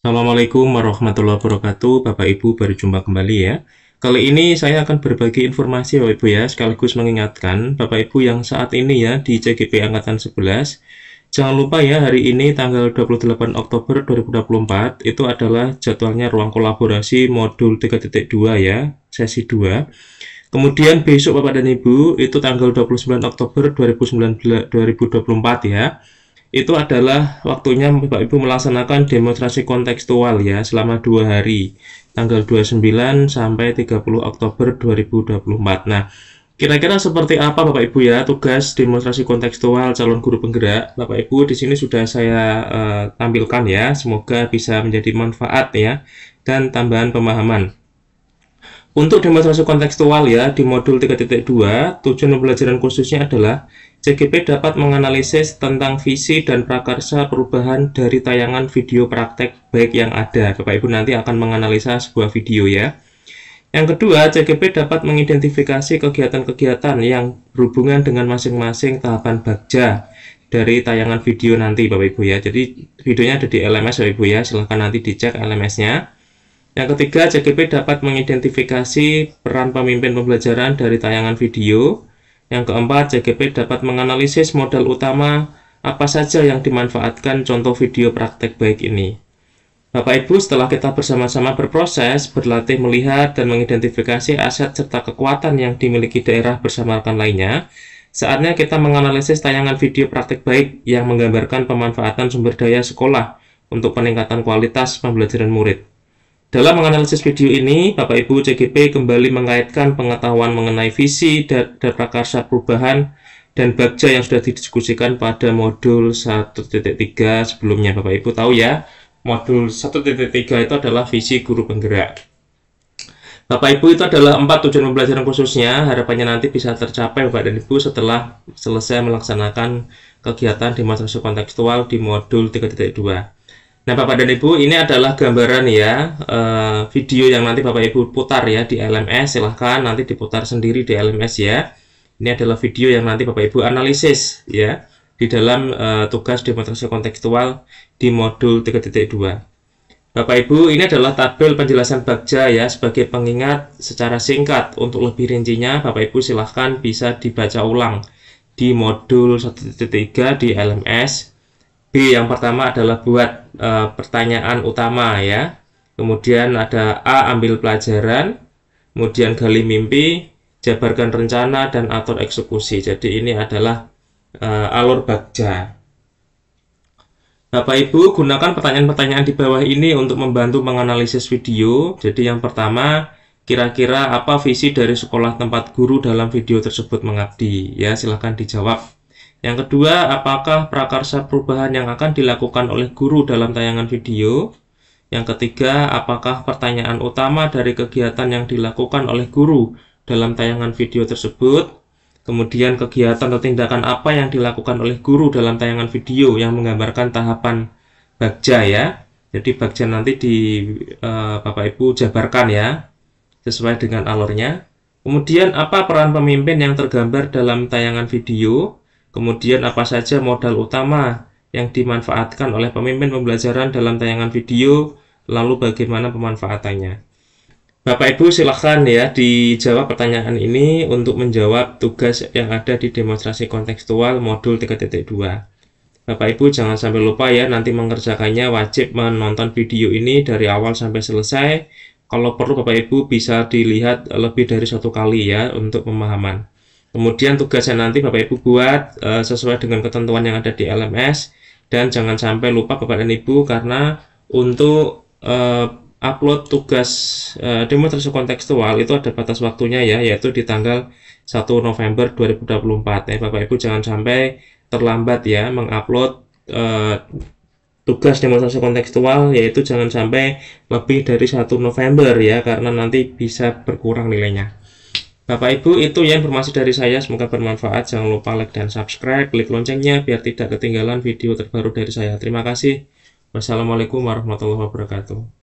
Assalamualaikum warahmatullahi wabarakatuh Bapak Ibu berjumpa kembali ya Kali ini saya akan berbagi informasi Bapak Ibu ya Sekaligus mengingatkan Bapak Ibu yang saat ini ya di CGP Angkatan 11 Jangan lupa ya hari ini tanggal 28 Oktober 2024 Itu adalah jadwalnya ruang kolaborasi modul 3.2 ya Sesi 2 Kemudian besok Bapak dan Ibu itu tanggal 29 Oktober 2019 2024 ya itu adalah waktunya Bapak Ibu melaksanakan demonstrasi kontekstual ya selama dua hari tanggal 29 sampai 30 Oktober 2024. Nah, kira-kira seperti apa Bapak Ibu ya tugas demonstrasi kontekstual calon guru penggerak? Bapak Ibu di sini sudah saya uh, tampilkan ya, semoga bisa menjadi manfaat ya dan tambahan pemahaman. Untuk demonstrasi kontekstual ya, di modul 3.2, tujuan pembelajaran khususnya adalah CGP dapat menganalisis tentang visi dan prakarsa perubahan dari tayangan video praktek baik yang ada. Bapak Ibu nanti akan menganalisa sebuah video ya. Yang kedua, CGP dapat mengidentifikasi kegiatan-kegiatan yang berhubungan dengan masing-masing tahapan bagja dari tayangan video nanti Bapak Ibu ya. Jadi videonya ada di LMS Bapak Ibu ya, silahkan nanti dicek LMS-nya. Yang ketiga, CGP dapat mengidentifikasi peran pemimpin pembelajaran dari tayangan video. Yang keempat, CGP dapat menganalisis modal utama apa saja yang dimanfaatkan contoh video praktek baik ini. Bapak Ibu, setelah kita bersama-sama berproses, berlatih melihat dan mengidentifikasi aset serta kekuatan yang dimiliki daerah bersama rekan lainnya, saatnya kita menganalisis tayangan video praktek baik yang menggambarkan pemanfaatan sumber daya sekolah untuk peningkatan kualitas pembelajaran murid. Dalam menganalisis video ini, Bapak Ibu CGP kembali mengaitkan pengetahuan mengenai visi dan, prakarsa perubahan dan bagja yang sudah didiskusikan pada modul 1.3 sebelumnya. Bapak Ibu tahu ya, modul 1.3 itu adalah visi guru penggerak. Bapak Ibu itu adalah empat tujuan pembelajaran khususnya, harapannya nanti bisa tercapai Bapak dan Ibu setelah selesai melaksanakan kegiatan di demonstrasi kontekstual di modul 3.2. Nah, Bapak dan Ibu, ini adalah gambaran ya eh, video yang nanti Bapak Ibu putar ya di LMS. Silahkan nanti diputar sendiri di LMS ya. Ini adalah video yang nanti Bapak Ibu analisis ya di dalam eh, tugas demonstrasi kontekstual di modul 3.2. Bapak Ibu, ini adalah tabel penjelasan bagja ya sebagai pengingat secara singkat. Untuk lebih rincinya, Bapak Ibu silahkan bisa dibaca ulang di modul 1.3 di LMS B yang pertama adalah buat e, pertanyaan utama ya. Kemudian ada A ambil pelajaran, kemudian gali mimpi, jabarkan rencana dan atur eksekusi. Jadi ini adalah e, alur bagja. Bapak Ibu gunakan pertanyaan-pertanyaan di bawah ini untuk membantu menganalisis video. Jadi yang pertama, kira-kira apa visi dari sekolah tempat guru dalam video tersebut mengabdi? Ya, silahkan dijawab. Yang kedua, apakah prakarsa perubahan yang akan dilakukan oleh guru dalam tayangan video? Yang ketiga, apakah pertanyaan utama dari kegiatan yang dilakukan oleh guru dalam tayangan video tersebut? Kemudian kegiatan atau tindakan apa yang dilakukan oleh guru dalam tayangan video yang menggambarkan tahapan bagja ya. Jadi bagja nanti di uh, Bapak Ibu jabarkan ya sesuai dengan alurnya. Kemudian apa peran pemimpin yang tergambar dalam tayangan video? Kemudian apa saja modal utama yang dimanfaatkan oleh pemimpin pembelajaran dalam tayangan video, lalu bagaimana pemanfaatannya. Bapak Ibu silahkan ya dijawab pertanyaan ini untuk menjawab tugas yang ada di demonstrasi kontekstual modul 3.2. Bapak Ibu jangan sampai lupa ya nanti mengerjakannya wajib menonton video ini dari awal sampai selesai. Kalau perlu Bapak Ibu bisa dilihat lebih dari satu kali ya untuk pemahaman. Kemudian tugasnya nanti Bapak Ibu buat e, sesuai dengan ketentuan yang ada di LMS dan jangan sampai lupa Bapak dan Ibu karena untuk e, upload tugas e, eh, demonstrasi kontekstual itu ada batas waktunya ya yaitu di tanggal 1 November 2024 ya nah, Bapak Ibu jangan sampai terlambat ya mengupload e, tugas demonstrasi kontekstual yaitu jangan sampai lebih dari 1 November ya karena nanti bisa berkurang nilainya. Bapak Ibu itu ya informasi dari saya semoga bermanfaat jangan lupa like dan subscribe klik loncengnya biar tidak ketinggalan video terbaru dari saya terima kasih wassalamualaikum warahmatullahi wabarakatuh